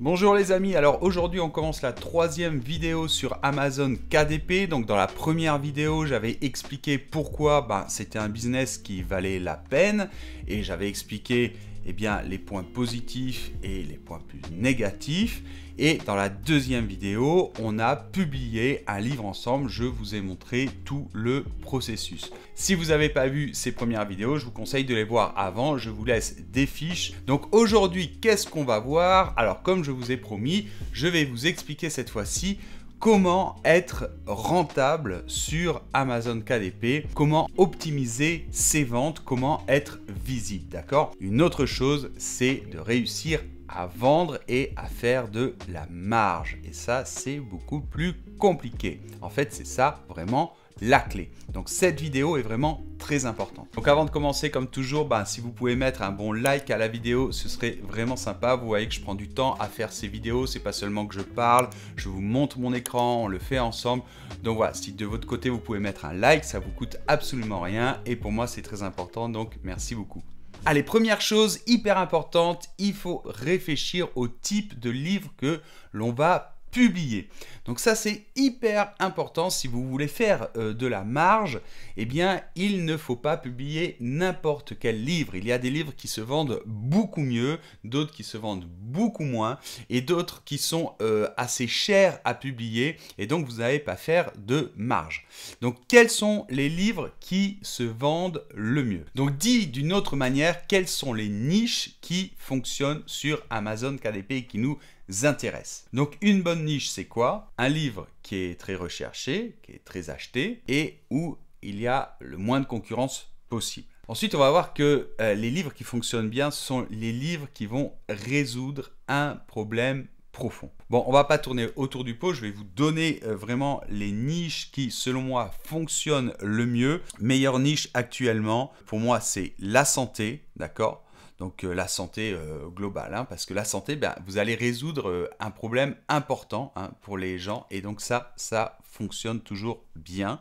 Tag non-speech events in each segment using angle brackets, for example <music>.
Bonjour les amis, alors aujourd'hui on commence la troisième vidéo sur Amazon KDP. Donc dans la première vidéo j'avais expliqué pourquoi ben, c'était un business qui valait la peine et j'avais expliqué eh bien, les points positifs et les points plus négatifs. Et dans la deuxième vidéo, on a publié un livre ensemble. Je vous ai montré tout le processus. Si vous n'avez pas vu ces premières vidéos, je vous conseille de les voir avant. Je vous laisse des fiches. Donc aujourd'hui, qu'est-ce qu'on va voir Alors, comme je vous ai promis, je vais vous expliquer cette fois-ci comment être rentable sur Amazon KDP, comment optimiser ses ventes, comment être visible, d'accord Une autre chose, c'est de réussir à vendre et à faire de la marge. Et ça, c'est beaucoup plus compliqué. En fait, c'est ça vraiment la clé. Donc cette vidéo est vraiment très importante. Donc avant de commencer, comme toujours, bah, si vous pouvez mettre un bon like à la vidéo, ce serait vraiment sympa. Vous voyez que je prends du temps à faire ces vidéos. C'est pas seulement que je parle, je vous montre mon écran, on le fait ensemble. Donc voilà, si de votre côté vous pouvez mettre un like, ça vous coûte absolument rien et pour moi c'est très important. Donc merci beaucoup. Allez, première chose hyper importante, il faut réfléchir au type de livre que l'on va publier Donc ça c'est hyper important si vous voulez faire euh, de la marge, eh bien il ne faut pas publier n'importe quel livre. Il y a des livres qui se vendent beaucoup mieux, d'autres qui se vendent beaucoup moins et d'autres qui sont euh, assez chers à publier et donc vous n'avez pas faire de marge. Donc quels sont les livres qui se vendent le mieux Donc dit d'une autre manière, quelles sont les niches qui fonctionnent sur Amazon KDP et qui nous intéresse. Donc une bonne niche, c'est quoi Un livre qui est très recherché, qui est très acheté, et où il y a le moins de concurrence possible. Ensuite, on va voir que euh, les livres qui fonctionnent bien sont les livres qui vont résoudre un problème profond. Bon, on va pas tourner autour du pot, je vais vous donner euh, vraiment les niches qui, selon moi, fonctionnent le mieux. Meilleure niche actuellement, pour moi, c'est la santé, d'accord donc euh, la santé euh, globale, hein, parce que la santé, ben, vous allez résoudre euh, un problème important hein, pour les gens, et donc ça, ça fonctionne toujours bien.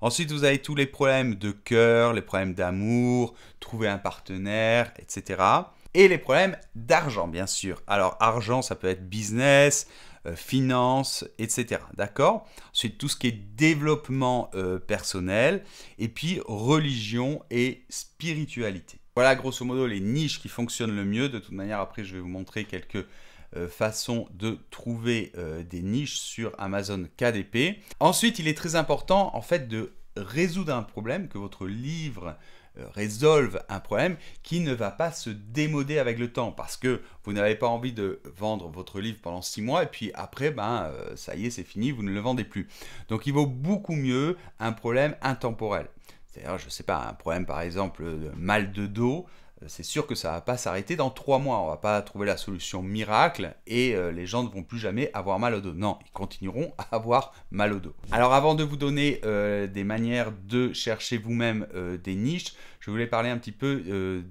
Ensuite, vous avez tous les problèmes de cœur, les problèmes d'amour, trouver un partenaire, etc. Et les problèmes d'argent, bien sûr. Alors, argent, ça peut être business, finance, etc. D'accord Ensuite, tout ce qui est développement personnel, et puis religion et spiritualité. Voilà grosso modo les niches qui fonctionnent le mieux. De toute manière, après, je vais vous montrer quelques euh, façons de trouver euh, des niches sur Amazon KDP. Ensuite, il est très important en fait de résoudre un problème, que votre livre euh, résolve un problème qui ne va pas se démoder avec le temps parce que vous n'avez pas envie de vendre votre livre pendant six mois et puis après, ben, ça y est, c'est fini, vous ne le vendez plus. Donc il vaut beaucoup mieux un problème intemporel cest je ne sais pas, un problème par exemple de mal de dos, c'est sûr que ça va pas s'arrêter dans trois mois. On va pas trouver la solution miracle et euh, les gens ne vont plus jamais avoir mal au dos. Non, ils continueront à avoir mal au dos. Alors avant de vous donner euh, des manières de chercher vous-même euh, des niches, je voulais parler un petit peu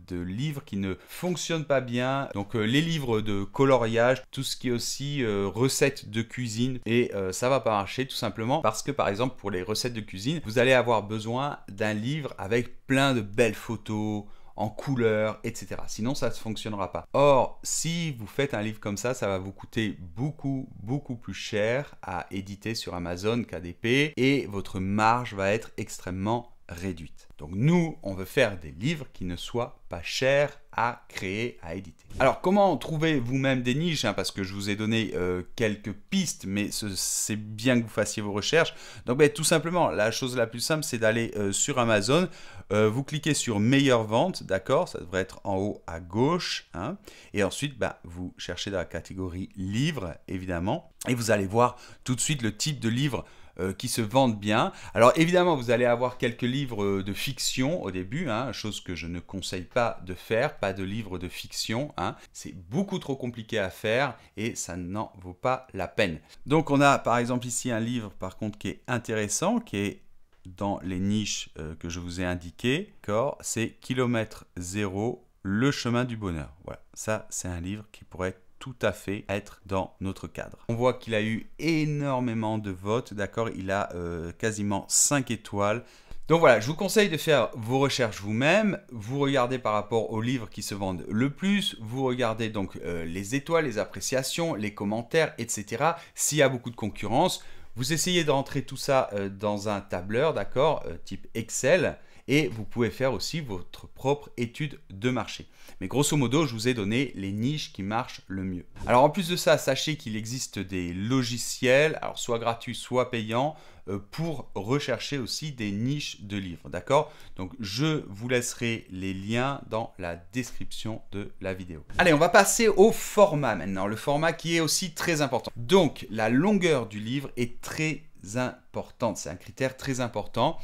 de livres qui ne fonctionnent pas bien. Donc les livres de coloriage, tout ce qui est aussi recettes de cuisine et ça va pas marcher tout simplement parce que par exemple pour les recettes de cuisine, vous allez avoir besoin d'un livre avec plein de belles photos, en couleur, etc. Sinon, ça ne fonctionnera pas. Or, si vous faites un livre comme ça, ça va vous coûter beaucoup, beaucoup plus cher à éditer sur Amazon KDP et votre marge va être extrêmement réduite. Donc nous, on veut faire des livres qui ne soient pas chers à créer, à éditer. Alors comment trouver vous-même des niches hein, Parce que je vous ai donné euh, quelques pistes, mais c'est bien que vous fassiez vos recherches. Donc ben, tout simplement, la chose la plus simple, c'est d'aller euh, sur Amazon. Euh, vous cliquez sur meilleure vente, d'accord, ça devrait être en haut à gauche. Hein. et ensuite, bah, vous cherchez dans la catégorie livres, évidemment. Et vous allez voir tout de suite le type de livre euh, qui se vendent bien. Alors évidemment, vous allez avoir quelques livres euh, de fiction au début, hein, chose que je ne conseille pas de faire, pas de livres de fiction. Hein. C'est beaucoup trop compliqué à faire et ça n'en vaut pas la peine. Donc on a par exemple ici un livre par contre qui est intéressant, qui est dans les niches euh, que je vous ai indiquées, c'est kilomètre zéro, le chemin du bonheur. Voilà, ça c'est un livre qui pourrait tout à fait être dans notre cadre. On voit qu'il a eu énormément de votes, d'accord Il a euh, quasiment 5 étoiles. Donc voilà, je vous conseille de faire vos recherches vous-même, vous regardez par rapport aux livres qui se vendent le plus, vous regardez donc euh, les étoiles, les appréciations, les commentaires, etc. S'il y a beaucoup de concurrence, vous essayez de rentrer tout ça euh, dans un tableur, d'accord, euh, type Excel et vous pouvez faire aussi votre propre étude de marché. Mais grosso modo, je vous ai donné les niches qui marchent le mieux. Alors en plus de ça, sachez qu'il existe des logiciels, alors soit gratuits, soit payants, euh, pour rechercher aussi des niches de livres, d'accord Donc je vous laisserai les liens dans la description de la vidéo. Allez, on va passer au format maintenant, le format qui est aussi très important. Donc la longueur du livre est très importante, c'est un critère très important.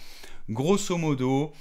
Grosso modo,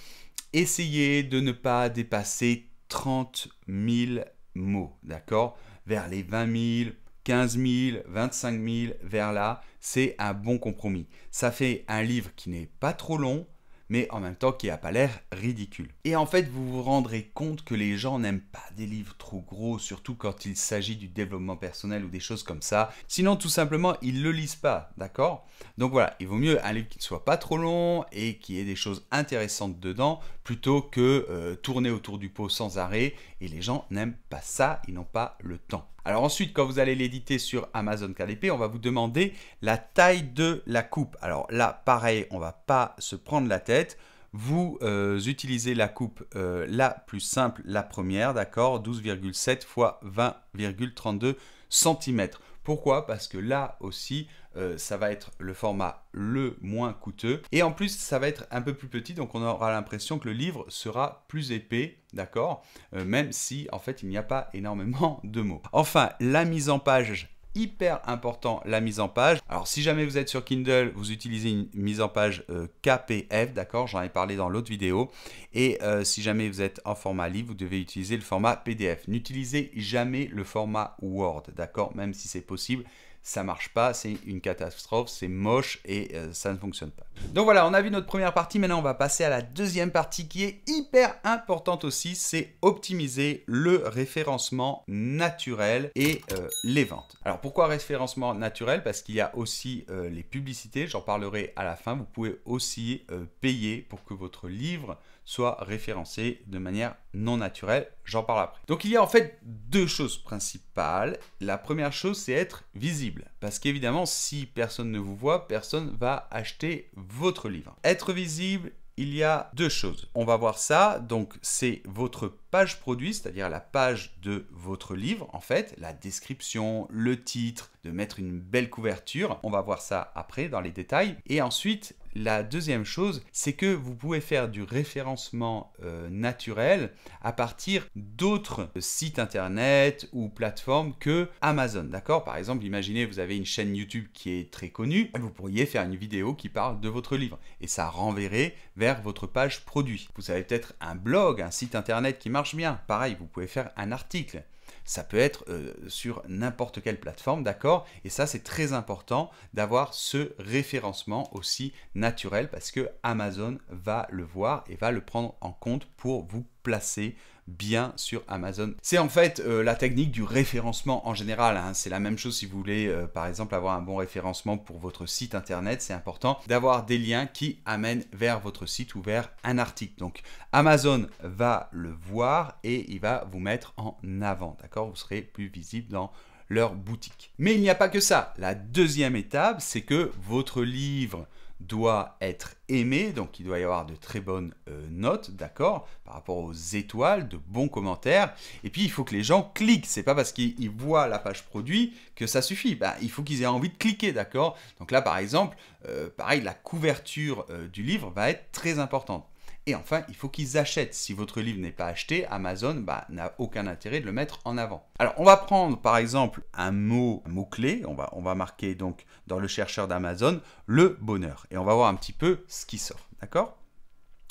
essayez de ne pas dépasser 30 000 mots, d'accord Vers les 20 000, 15 000, 25 000, vers là, c'est un bon compromis. Ça fait un livre qui n'est pas trop long, mais en même temps qui n'a pas l'air ridicule. Et en fait, vous vous rendrez compte que les gens n'aiment pas des livres trop gros, surtout quand il s'agit du développement personnel ou des choses comme ça. Sinon, tout simplement, ils le lisent pas, d'accord Donc voilà, il vaut mieux un livre qui ne soit pas trop long et qui ait des choses intéressantes dedans, plutôt que euh, tourner autour du pot sans arrêt. Et les gens n'aiment pas ça, ils n'ont pas le temps. Alors ensuite, quand vous allez l'éditer sur Amazon KDP, on va vous demander la taille de la coupe. Alors là, pareil, on ne va pas se prendre la tête. Vous euh, utilisez la coupe euh, la plus simple, la première, d'accord 12,7 x 20,32 cm. Pourquoi Parce que là aussi, euh, ça va être le format le moins coûteux. Et en plus, ça va être un peu plus petit, donc on aura l'impression que le livre sera plus épais, d'accord euh, Même si, en fait, il n'y a pas énormément de mots. Enfin, la mise en page hyper important la mise en page. Alors si jamais vous êtes sur Kindle, vous utilisez une mise en page euh, KPF, d'accord J'en ai parlé dans l'autre vidéo. Et euh, si jamais vous êtes en format livre, vous devez utiliser le format PDF. N'utilisez jamais le format Word, d'accord Même si c'est possible, ça marche pas, c'est une catastrophe, c'est moche et euh, ça ne fonctionne pas. Donc voilà, on a vu notre première partie, maintenant on va passer à la deuxième partie qui est hyper importante aussi, c'est optimiser le référencement naturel et euh, les ventes. Alors pourquoi référencement naturel Parce qu'il y a aussi euh, les publicités, j'en parlerai à la fin, vous pouvez aussi payer pour que votre livre soit référencé de manière non naturelle. J'en parle après. Donc il y a en fait deux choses principales. La première chose, c'est être visible. Parce qu'évidemment, si personne ne vous voit, personne va acheter votre livre. Être visible, il y a deux choses. On va voir ça. Donc, c'est votre page produit, c'est-à-dire la page de votre livre, en fait, la description, le titre, de mettre une belle couverture. On va voir ça après dans les détails. Et ensuite, la deuxième chose, c'est que vous pouvez faire du référencement euh, naturel à partir d'autres sites internet ou plateformes que Amazon. D'accord Par exemple, imaginez vous avez une chaîne YouTube qui est très connue, vous pourriez faire une vidéo qui parle de votre livre et ça renverrait vers votre page produit. Vous avez peut-être un blog, un site internet qui marche bien. Pareil, vous pouvez faire un article ça peut être euh, sur n'importe quelle plateforme, d'accord Et ça, c'est très important d'avoir ce référencement aussi naturel parce que Amazon va le voir et va le prendre en compte pour vous placer bien sur Amazon. C'est en fait euh, la technique du référencement en général. Hein. C'est la même chose si vous voulez, euh, par exemple, avoir un bon référencement pour votre site internet. C'est important d'avoir des liens qui amènent vers votre site ou vers un article. Donc Amazon va le voir et il va vous mettre en avant. D'accord Vous serez plus visible dans leur boutique. Mais il n'y a pas que ça. La deuxième étape, c'est que votre livre doit être aimé, donc il doit y avoir de très bonnes euh, notes, d'accord, par rapport aux étoiles, de bons commentaires. Et puis il faut que les gens cliquent, c'est pas parce qu'ils voient la page produit que ça suffit. Ben, il faut qu'ils aient envie de cliquer, d'accord. Donc là par exemple, euh, pareil, la couverture euh, du livre va être très importante. Et enfin, il faut qu'ils achètent. Si votre livre n'est pas acheté, Amazon bah, n'a aucun intérêt de le mettre en avant. Alors, on va prendre par exemple un mot, un mot clé. On va, on va marquer donc dans le chercheur d'Amazon le bonheur. Et on va voir un petit peu ce qui sort. D'accord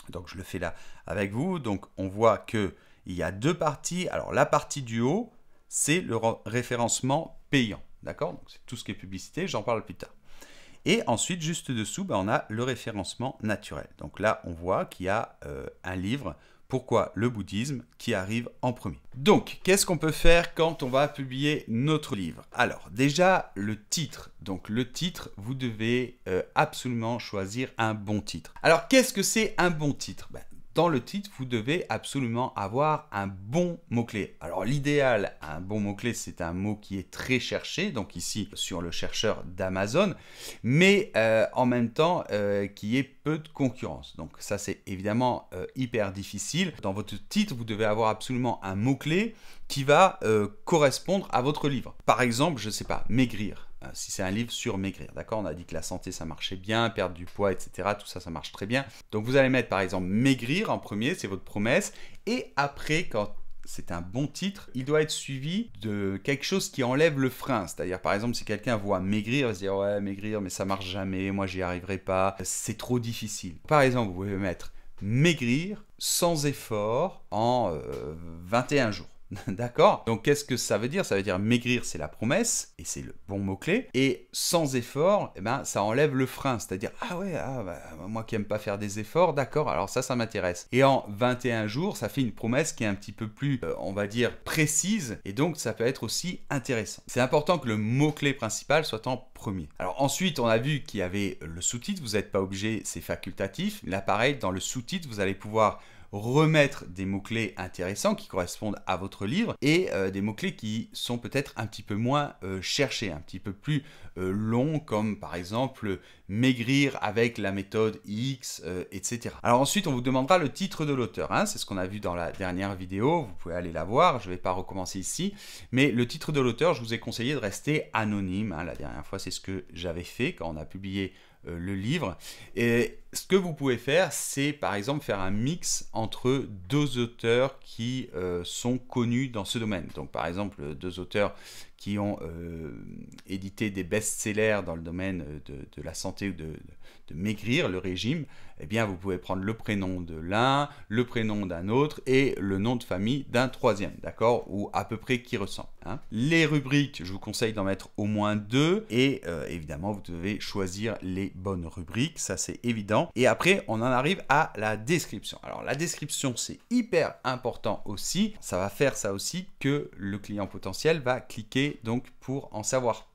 Donc, je le fais là avec vous. Donc, on voit que il y a deux parties. Alors, la partie du haut, c'est le référencement payant. D'accord Donc, c'est tout ce qui est publicité. J'en parle plus tard. Et ensuite, juste dessous, ben, on a le référencement naturel. Donc là, on voit qu'il y a euh, un livre pourquoi le bouddhisme qui arrive en premier. Donc, qu'est-ce qu'on peut faire quand on va publier notre livre Alors, déjà, le titre. Donc, le titre, vous devez euh, absolument choisir un bon titre. Alors, qu'est-ce que c'est un bon titre ben, dans le titre, vous devez absolument avoir un bon mot-clé. Alors l'idéal, un bon mot-clé, c'est un mot qui est très cherché, donc ici sur le chercheur d'Amazon, mais euh, en même temps euh, qui est peu de concurrence. Donc ça c'est évidemment euh, hyper difficile. Dans votre titre, vous devez avoir absolument un mot-clé qui va correspondre à votre livre. Par exemple, je ne sais pas, maigrir. Euh, si c'est un livre sur maigrir, d'accord On a dit que la santé, ça marchait bien, perdre du poids, etc. Tout ça, ça marche très bien. Donc vous allez mettre par exemple maigrir en premier, c'est votre promesse. Et après, quand c'est un bon titre, il doit être suivi de quelque chose qui enlève le frein. C'est-à-dire, par exemple, si quelqu'un voit maigrir, il va se dire ouais, maigrir, mais ça marche jamais, moi j'y arriverai pas, c'est trop difficile. Par exemple, vous pouvez mettre maigrir sans effort en 21 euh, jours. <laughs> D'accord Donc qu'est-ce que ça veut dire Ça veut dire maigrir, c'est la promesse, et c'est le bon mot-clé. Et sans effort, eh ben, ça enlève le frein, c'est-à-dire ah ouais, ah, bah, moi qui aime pas faire des efforts, d'accord, alors ça, ça m'intéresse. Et en 21 jours, ça fait une promesse qui est un petit peu plus, euh, on va dire, précise, et donc ça peut être aussi intéressant. C'est important que le mot-clé principal soit en premier. Alors ensuite, on a vu qu'il y avait le sous-titre, vous n'êtes pas obligé, c'est facultatif. Là, pareil, dans le sous-titre, vous allez pouvoir remettre des mots-clés intéressants qui correspondent à votre livre et euh, des mots-clés qui sont peut-être un petit peu moins euh, cherchés, un petit peu plus euh, longs, comme par exemple maigrir avec la méthode X, etc. Alors ensuite, on vous demandera le titre de l'auteur. Hein. C'est ce qu'on a vu dans la dernière vidéo. Vous pouvez aller la voir. Je ne vais pas recommencer ici. Mais le titre de l'auteur, je vous ai conseillé de rester anonyme. Hein. la dernière fois, c'est ce que j'avais fait quand on a publié euh, le livre. Et ce que vous pouvez faire, c'est par exemple faire un mix entre deux auteurs qui euh, sont connus dans ce domaine. Donc par exemple, deux auteurs qui ont euh, édité des best-sellers dans le domaine de, la santé ou de, de maigrir, le régime, et eh bien vous pouvez prendre le prénom de l'un, le prénom d'un autre et le nom de famille d'un troisième, d'accord Ou à peu près qui ressemble. Hein. les rubriques, je vous conseille d'en mettre au moins deux et euh, évidemment vous devez choisir les bonnes rubriques, ça c'est évident. Et après on en arrive à la description. Alors la description c'est hyper important aussi, ça va faire ça aussi que le client potentiel va cliquer donc pour en savoir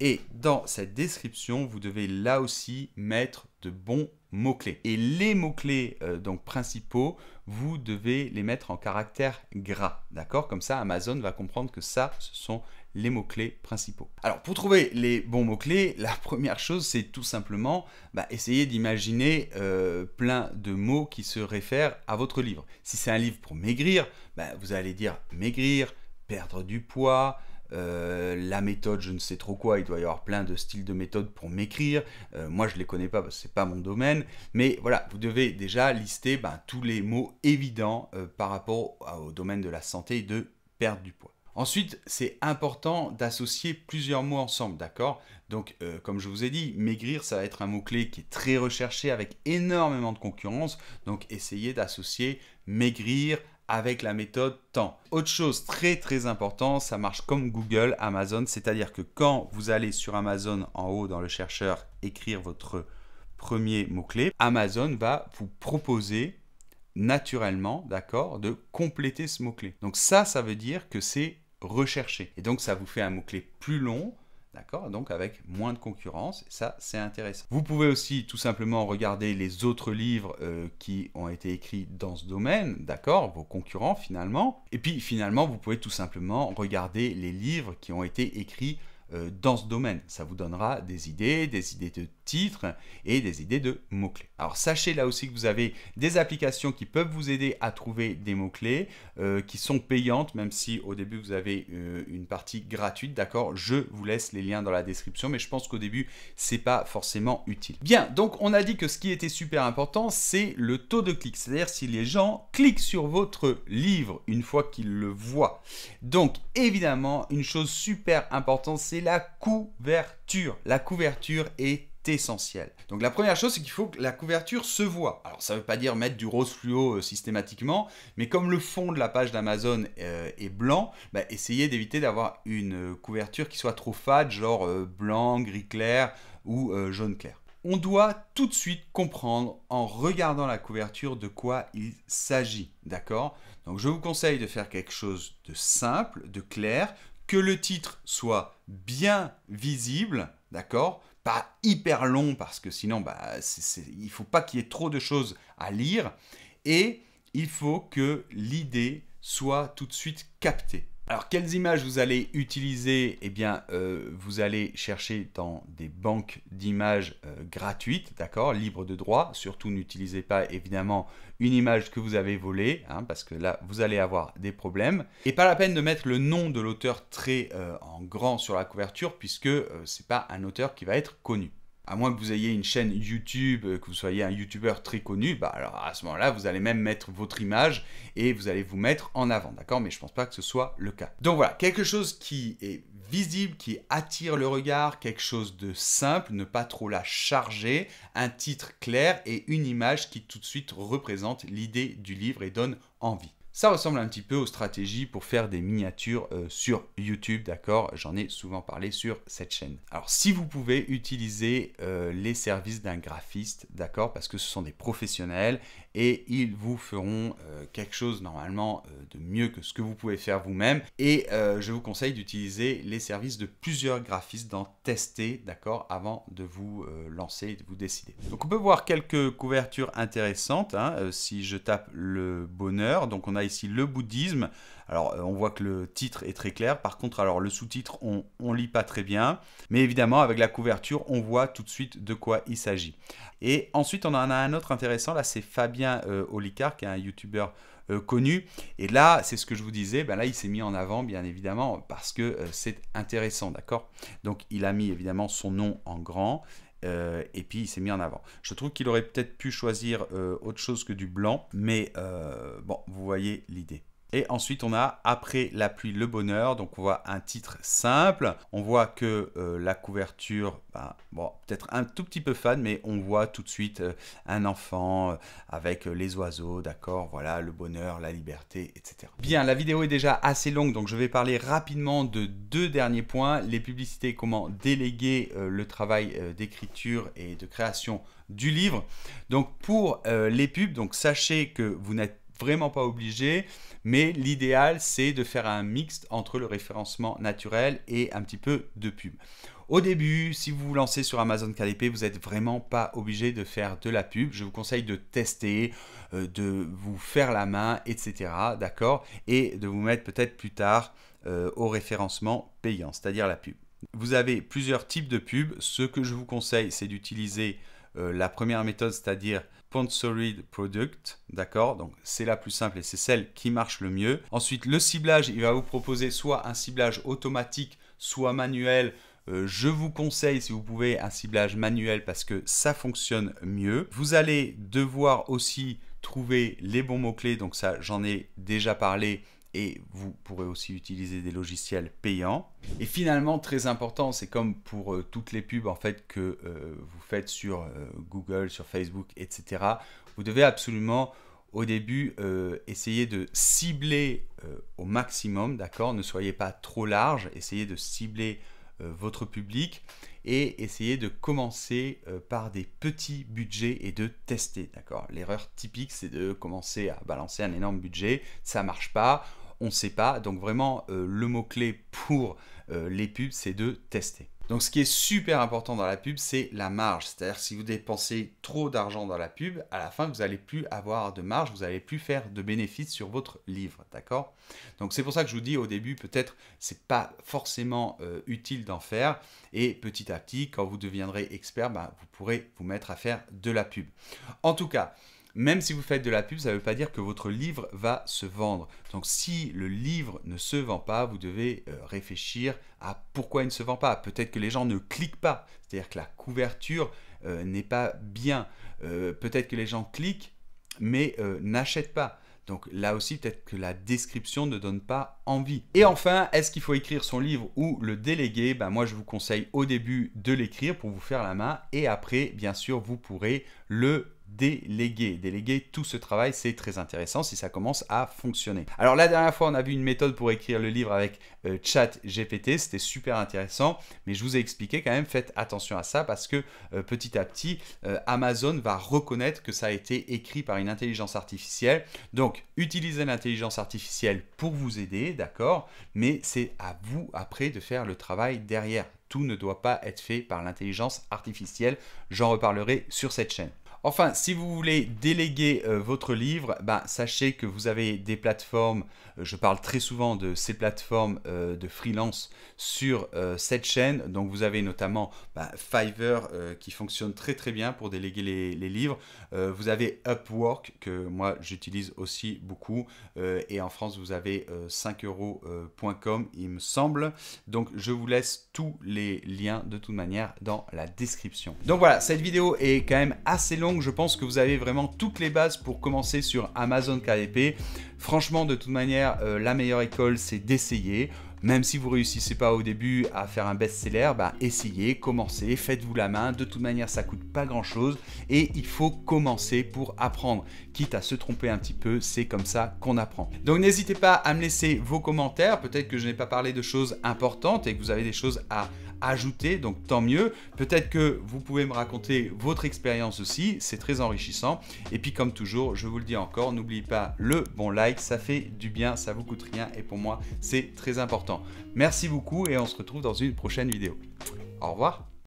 et dans cette description, vous devez là aussi mettre de bons mots-clés. Et les mots-clés euh, donc principaux, vous devez les mettre en caractère gras, d'accord Comme ça, Amazon va comprendre que ça, ce sont les mots-clés principaux. Alors, pour trouver les bons mots-clés, <laughs> la première chose, c'est tout simplement bah, essayer d'imaginer euh, plein de mots qui se réfèrent à votre livre. Si c'est un livre pour maigrir, bah, vous allez dire maigrir, perdre du poids, euh, la méthode, je ne sais trop quoi, il doit y avoir plein de styles de méthodes pour m'écrire, euh, moi je ne les connais pas parce que ce pas mon domaine, mais voilà, vous devez déjà lister ben, tous les mots évidents euh, par rapport au domaine de la santé et de perdre du poids. Ensuite, c'est important d'associer plusieurs mots ensemble, d'accord Donc, comme je vous ai dit, maigrir, ça va être un mot-clé qui est très recherché avec énormément de concurrence. Donc, essayez d'associer maigrir avec la méthode temps. Autre chose très très important, ça marche comme Google, Amazon, c'est-à-dire que quand vous allez sur Amazon en haut dans le chercheur écrire votre premier mot-clé, Amazon va vous proposer naturellement, d'accord, de compléter ce mot-clé. Donc ça, ça veut dire que c'est recherché. Et donc ça vous fait un mot-clé plus long, D'accord Donc avec moins de concurrence, ça c'est intéressant. Vous pouvez aussi tout simplement regarder les autres livres euh, qui ont été écrits dans ce domaine, d'accord Vos concurrents finalement. Et puis finalement, vous pouvez tout simplement regarder les livres qui ont été écrits euh, dans ce domaine. Ça vous donnera des idées, des idées de titres et des idées de mots-clés. Alors sachez là aussi que vous avez des applications qui peuvent vous aider à trouver des mots-clés euh, qui sont payantes, même si au début vous avez euh, une partie gratuite, d'accord Je vous laisse les liens dans la description, mais je pense qu'au début, c'est pas forcément utile. Bien, donc on a dit que ce qui était super important, c'est le taux de clic, c'est-à-dire si les gens cliquent sur votre livre une fois qu'ils le voient. Donc évidemment, une chose super importante, c'est la couverture. La couverture est essentiel. Donc la première chose, c'est qu'il faut que la couverture se voit. Alors ça ne veut pas dire mettre du rose fluo euh, systématiquement, mais comme le fond de la page d'Amazon euh, est blanc, bah, essayez d'éviter d'avoir une euh, couverture qui soit trop fade, genre blanc, gris clair ou jaune clair. On doit tout de suite comprendre en regardant la couverture de quoi il s'agit, d'accord Donc je vous conseille de faire quelque chose de simple, de clair, que le titre soit bien visible, d'accord pas hyper long parce que sinon bah, ne il faut pas qu'il y ait trop de choses à lire et il faut que l'idée soit tout de suite captée. Alors, quelles images vous allez utiliser Eh bien, euh, vous allez chercher dans des banques d'images euh, gratuites, d'accord, libres de droit. Surtout, n'utilisez pas évidemment une image que vous avez volée, hein, parce que là, vous allez avoir des problèmes. Et pas la peine de mettre le nom de l'auteur très euh, en grand sur la couverture, puisque ce n'est pas un auteur qui va être connu à moins que vous ayez une chaîne YouTube, euh, que vous soyez un YouTuber très connu, bah alors à ce moment-là, vous allez même mettre votre image et vous allez vous mettre en avant, d'accord Mais je pense pas que ce soit le cas. Donc voilà, quelque chose qui est visible, qui attire le regard, quelque chose de simple, ne pas trop la charger, un titre clair et une image qui tout de suite représente l'idée du livre et donne envie. Ça ressemble un petit peu aux stratégies pour faire des miniatures euh, sur YouTube, d'accord J'en ai souvent parlé sur cette chaîne. Alors si vous pouvez utiliser euh, les services d'un graphiste, d'accord Parce que ce sont des professionnels et ils vous feront euh, quelque chose normalement de mieux que ce que vous pouvez faire vous-même. Et je vous conseille d'utiliser les services de plusieurs graphistes, d'en tester, d'accord Avant de vous lancer et de vous décider. Donc on peut voir quelques couvertures intéressantes hein, si je tape le bonheur. Donc on a ici le bouddhisme. Alors euh, on voit que le titre est très clair, par contre alors le sous-titre on, lit pas très bien, mais évidemment avec la couverture on voit tout de suite de quoi il s'agit. Et ensuite on en a un autre intéressant, là c'est Fabien Olicar euh, Olicard qui est un youtubeur euh, connu. Et là, c'est ce que je vous disais, ben là, il s'est mis en avant, bien évidemment, parce que c'est intéressant, d'accord Donc, il a mis évidemment son nom en grand euh, et puis il s'est mis en avant. Je trouve qu'il aurait peut-être pu choisir euh, autre chose que du blanc, mais euh, bon, vous voyez l'idée. Et ensuite, on a Après la pluie, le bonheur. Donc, on voit un titre simple. On voit que euh, la couverture, ben, bon, peut-être un tout petit peu fan, mais on voit tout de suite euh, un enfant euh, avec les oiseaux, d'accord Voilà, le bonheur, la liberté, etc. Bien, la vidéo est déjà assez longue, donc je vais parler rapidement de deux derniers points. Les publicités, comment déléguer le travail d'écriture et de création du livre. Donc, pour les pubs, donc sachez que vous n'êtes vraiment pas obligé, mais l'idéal c'est de faire un mixte entre le référencement naturel et un petit peu de pub. Au début, si vous vous lancez sur Amazon KDP, vous n'êtes vraiment pas obligé de faire de la pub. Je vous conseille de tester, euh, de vous faire la main, etc. D'accord Et de vous mettre peut-être plus tard euh, au référencement payant, c'est-à-dire la pub. Vous avez plusieurs types de pubs. Ce que je vous conseille, c'est d'utiliser euh, la première méthode, c'est-à-dire sponsored product, d'accord Donc c'est la plus simple et c'est celle qui marche le mieux. Ensuite, le ciblage, il va vous proposer soit un ciblage automatique, soit manuel, euh, je vous conseille, si vous pouvez, un ciblage manuel parce que ça fonctionne mieux. Vous allez devoir aussi trouver les bons mots-clés. Donc ça, j'en ai déjà parlé et vous pourrez aussi utiliser des logiciels payants. Et finalement, très important, c'est comme pour euh, toutes les pubs en fait que euh, vous faites sur euh, Google, sur Facebook, etc. Vous devez absolument au début essayer de cibler au maximum, d'accord Ne soyez pas trop large, essayez de cibler votre public et essayer de commencer euh, par des petits budgets et de tester, d'accord L'erreur typique, c'est de commencer à balancer un énorme budget, ça marche pas, on ne sait pas, donc vraiment euh, le mot-clé pour euh, les pubs, c'est de tester. Donc ce qui est super important dans la pub, c'est la marge. C'est-à-dire si vous dépensez trop d'argent dans la pub, à la fin, vous n'allez plus avoir de marge, vous n'allez plus faire de bénéfices sur votre livre. D'accord Donc c'est pour ça que je vous dis au début, peut-être ce n'est pas forcément euh, utile d'en faire. Et petit à petit, quand vous deviendrez expert, ben, vous pourrez vous mettre à faire de la pub. En tout cas, même si vous faites de la pub, ça ne veut pas dire que votre livre va se vendre. Donc si le livre ne se vend pas, vous devez euh, réfléchir à pourquoi il ne se vend pas. Peut-être que les gens ne cliquent pas, c'est-à-dire que la couverture euh, n'est pas bien. Euh, peut-être que les gens cliquent, mais n'achètent pas. Donc là aussi, peut-être que la description ne donne pas envie. Et enfin, est-ce qu'il faut écrire son livre ou le déléguer ben, Moi, je vous conseille au début de l'écrire pour vous faire la main. Et après, bien sûr, vous pourrez le déléguer. Déléguer tout ce travail, c'est très intéressant si ça commence à fonctionner. Alors la dernière fois, on a vu une méthode pour écrire le livre avec euh, chat GPT, c'était super intéressant, mais je vous ai expliqué quand même, faites attention à ça parce que euh, petit à petit, euh, Amazon va reconnaître que ça a été écrit par une intelligence artificielle. Donc, utilisez l'intelligence artificielle pour vous aider, d'accord, mais c'est à vous après de faire le travail derrière. Tout ne doit pas être fait par l'intelligence artificielle. J'en reparlerai sur cette chaîne. Enfin, si vous voulez déléguer euh, votre livre, ben, sachez que vous avez des plateformes, euh, je parle très souvent de ces plateformes euh, de freelance sur cette chaîne, donc vous avez notamment ben, Fiverr qui fonctionne très très bien pour déléguer les, les livres, vous avez Upwork que moi j'utilise aussi beaucoup, et en France vous avez 5euros.com il me semble, donc je vous laisse tous les liens de toute manière dans la description. Donc voilà, cette vidéo est quand même assez longue donc, je pense que vous avez vraiment toutes les bases pour commencer sur Amazon KDP. E Franchement, de toute manière, euh, la meilleure école, c'est d'essayer. Même si vous réussissez pas au début à faire un best-seller, bah essayez, commencez, faites-vous la main. De toute manière, ça coûte pas grand-chose et il faut commencer pour apprendre. Quitte à se tromper un petit peu, c'est comme ça qu'on apprend. Donc n'hésitez pas à me laisser vos commentaires. Peut-être que je n'ai pas parlé de choses importantes et que vous avez des choses à ajouter, donc tant mieux. Peut-être que vous pouvez me raconter votre expérience aussi, c'est très enrichissant. Et puis comme toujours, je vous le dis encore, n'oubliez pas le bon like, ça fait du bien, ça vous coûte rien et pour moi c'est très important. Merci beaucoup et on se retrouve dans une prochaine vidéo. Au revoir